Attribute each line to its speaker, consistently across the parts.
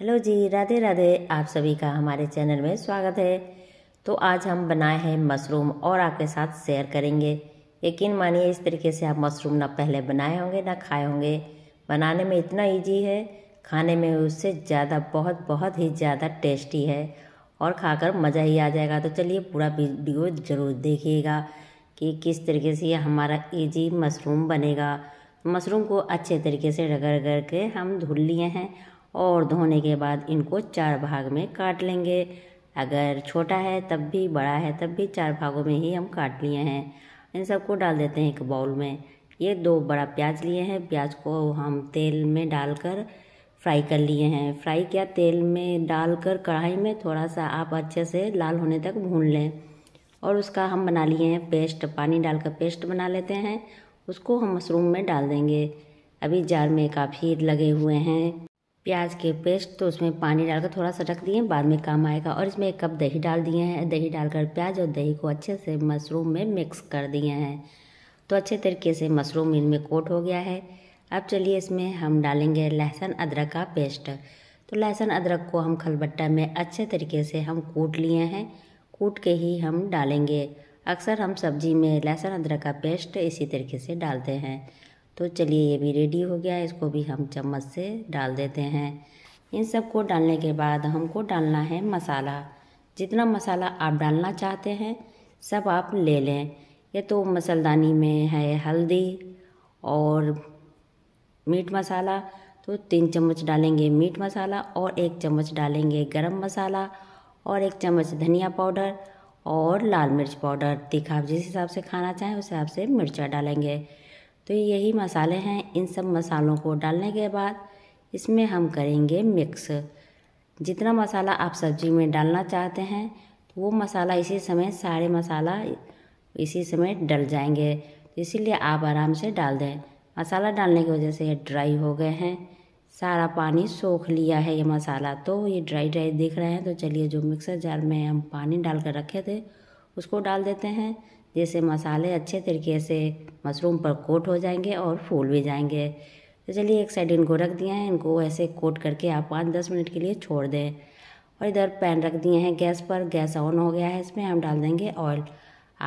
Speaker 1: hello जी राधे राधे आप सभी का हमारे चैनल में स्वागत है तो आज हम बनाए हैं मशरूम और आपके साथ शेयर करेंगे यकीन मानिए इस तरीके से आप मशरूम ना पहले बनाए होंगे ना खाए होंगे बनाने में इतना इजी है खाने में उससे ज़्यादा बहुत बहुत ही ज़्यादा टेस्टी है और खाकर मज़ा ही आ जाएगा तो चलिए पूरा वीडियो ज़रूर देखिएगा कि किस तरीके से हमारा ईजी मशरूम बनेगा मशरूम को अच्छे तरीके से रगड़ रगड़ के हम धुल लिए हैं और धोने के बाद इनको चार भाग में काट लेंगे अगर छोटा है तब भी बड़ा है तब भी चार भागों में ही हम काट लिए हैं इन सबको डाल देते हैं एक बाउल में ये दो बड़ा प्याज लिए हैं प्याज को हम तेल में डालकर फ्राई कर लिए हैं फ्राई क्या तेल में डालकर कढ़ाई में थोड़ा सा आप अच्छे से लाल होने तक भून लें और उसका हम बना लिए हैं पेस्ट पानी डालकर पेस्ट बना लेते हैं उसको हम मशरूम में डाल देंगे अभी जार में काफ़ी लगे हुए हैं प्याज के पेस्ट तो उसमें पानी डालकर थोड़ा सा रख दिए बाद में काम आएगा और इसमें एक कप दही डाल दिए हैं दही डालकर प्याज और दही को अच्छे से मशरूम में मिक्स कर दिए हैं तो अच्छे तरीके से मशरूम इनमें कोट हो गया है अब चलिए इसमें हम डालेंगे लहसुन अदरक का पेस्ट तो लहसुन अदरक को हम खलबट्टा में अच्छे तरीके से हम कूट लिए हैं कूट के ही हम डालेंगे अक्सर हम सब्जी में लहसुन अदरक का पेस्ट इसी तरीके से डालते हैं तो चलिए ये भी रेडी हो गया इसको भी हम चम्मच से डाल देते हैं इन सबको डालने के बाद हमको डालना है मसाला जितना मसाला आप डालना चाहते हैं सब आप ले लें ये तो मसलदानी में है हल्दी और मीट मसाला तो तीन चम्मच डालेंगे मीट मसाला और एक चम्मच डालेंगे गरम मसाला और एक चम्मच धनिया पाउडर और लाल मिर्च पाउडर तीखा जिस हिसाब से खाना चाहें उस हिसाब से मिर्चा डालेंगे तो यही मसाले हैं इन सब मसालों को डालने के बाद इसमें हम करेंगे मिक्स जितना मसाला आप सब्जी में डालना चाहते हैं तो वो मसाला इसी समय सारे मसाला इसी समय डल जाएंगे तो इसीलिए आप आराम से डाल दें मसाला डालने की वजह से ये ड्राई हो गए हैं सारा पानी सोख लिया है ये मसाला तो ये ड्राई ड्राई दिख रहे हैं तो चलिए जो मिक्सर जार में हम पानी डाल कर रखे थे उसको डाल देते हैं जिससे मसाले अच्छे तरीके से मशरूम पर कोट हो जाएंगे और फूल भी जाएंगे तो चलिए एक साइड इनको रख दिया है इनको ऐसे कोट करके आप पाँच दस मिनट के लिए छोड़ दें और इधर पैन रख दिए हैं गैस पर गैस ऑन हो गया है इसमें हम डाल देंगे ऑयल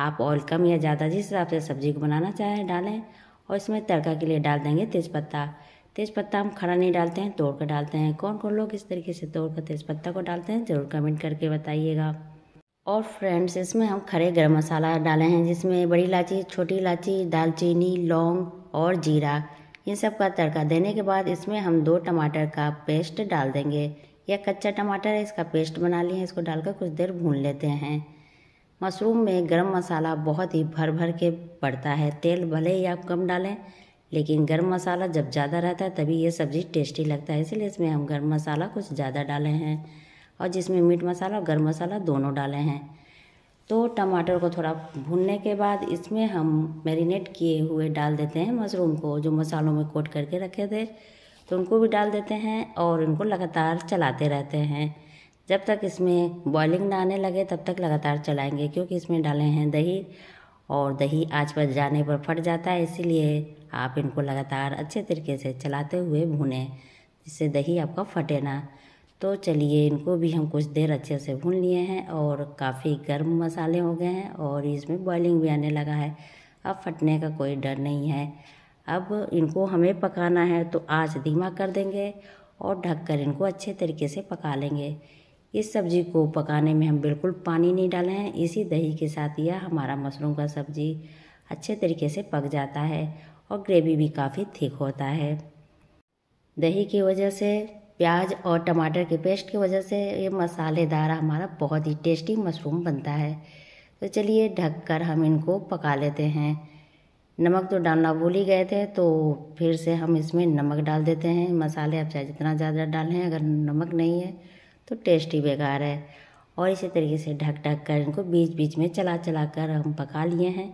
Speaker 1: आप ऑयल कम या ज़्यादा जिस हिसाब से सब्जी को बनाना चाहें डालें और इसमें तड़का के लिए डाल देंगे तेज़पत्ता तेज़पत्ता हम खड़ा नहीं डालते हैं तोड़ कर डालते हैं कौन कौन लोग इस तरीके से तोड़ कर तेज़पत्ता को डालते हैं ज़रूर कमेंट करके बताइएगा और फ्रेंड्स इसमें हम खड़े गरम मसाला डाले हैं जिसमें बड़ी इलायची छोटी इलायची दालचीनी लौंग और जीरा इन सब का तड़का देने के बाद इसमें हम दो टमाटर का पेस्ट डाल देंगे यह कच्चा टमाटर है इसका पेस्ट बना लिए हैं इसको डालकर कुछ देर भून लेते हैं मशरूम में गरम मसाला बहुत ही भर भर के पड़ता है तेल भले ही आप कम डालें लेकिन गर्म मसाला जब ज़्यादा रहता है तभी यह सब्ज़ी टेस्टी लगता है इसलिए इसमें हम गर्म मसाला कुछ ज़्यादा डाले हैं और जिसमें मीट मसाला और गर्म मसाला दोनों डाले हैं तो टमाटर को थोड़ा भूनने के बाद इसमें हम मैरिनेट किए हुए डाल देते हैं मशरूम को जो मसालों में कोट करके रखे थे तो उनको भी डाल देते हैं और उनको लगातार चलाते रहते हैं जब तक इसमें बॉइलिंग ना आने लगे तब तक लगातार चलाएंगे क्योंकि इसमें डाले हैं दही और दही आँच पर जाने पर फट जाता है इसीलिए आप इनको लगातार अच्छे तरीके से चलाते हुए भूनें जिससे दही आपका फटे ना तो चलिए इनको भी हम कुछ देर अच्छे से भून लिए हैं और काफ़ी गर्म मसाले हो गए हैं और इसमें बॉइलिंग भी आने लगा है अब फटने का कोई डर नहीं है अब इनको हमें पकाना है तो आज धीमा कर देंगे और ढककर इनको अच्छे तरीके से पका लेंगे इस सब्ज़ी को पकाने में हम बिल्कुल पानी नहीं डाले हैं इसी दही के साथ यह हमारा मशरूम का सब्ज़ी अच्छे तरीके से पक जाता है और ग्रेवी भी काफ़ी थिक होता है दही की वजह से प्याज और टमाटर के पेस्ट की वजह से ये मसालेदार हमारा बहुत ही टेस्टी मशरूम बनता है तो चलिए ढककर हम इनको पका लेते हैं नमक तो डालना भूल ही गए थे तो फिर से हम इसमें नमक डाल देते हैं मसाले आप चाहे जितना ज़्यादा डालें अगर नमक नहीं है तो टेस्ट ही बेकार है और इसी तरीके से ढक ढक कर इनको बीच बीच में चला चला कर हम पका लिए हैं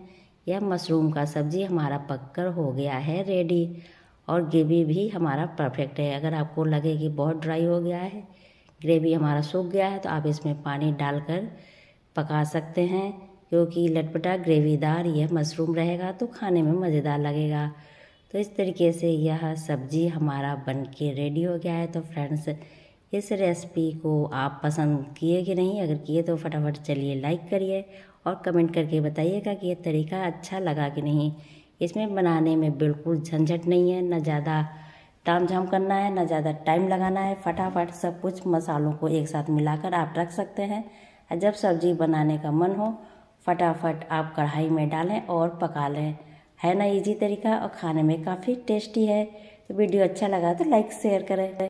Speaker 1: यह मशरूम का सब्ज़ी हमारा पककर हो गया है रेडी और ग्रेवी भी हमारा परफेक्ट है अगर आपको लगे कि बहुत ड्राई हो गया है ग्रेवी हमारा सूख गया है तो आप इसमें पानी डालकर पका सकते हैं क्योंकि लटपटा ग्रेवीदार यह मशरूम रहेगा तो खाने में मज़ेदार लगेगा तो इस तरीके से यह सब्ज़ी हमारा बन के रेडी हो गया है तो फ्रेंड्स इस रेसिपी को आप पसंद किए कि नहीं अगर किए तो फटाफट चलिए लाइक करिए और कमेंट करके बताइएगा कि यह तरीका अच्छा लगा कि नहीं इसमें बनाने में बिल्कुल झंझट नहीं है ना ज़्यादा ताम झाम करना है ना ज़्यादा टाइम लगाना है फटाफट सब कुछ मसालों को एक साथ मिलाकर आप रख सकते हैं और जब सब्जी बनाने का मन हो फटाफट आप कढ़ाई में डालें और पका लें है ना इजी तरीका और खाने में काफ़ी टेस्टी है वीडियो अच्छा लगा तो लाइक शेयर करें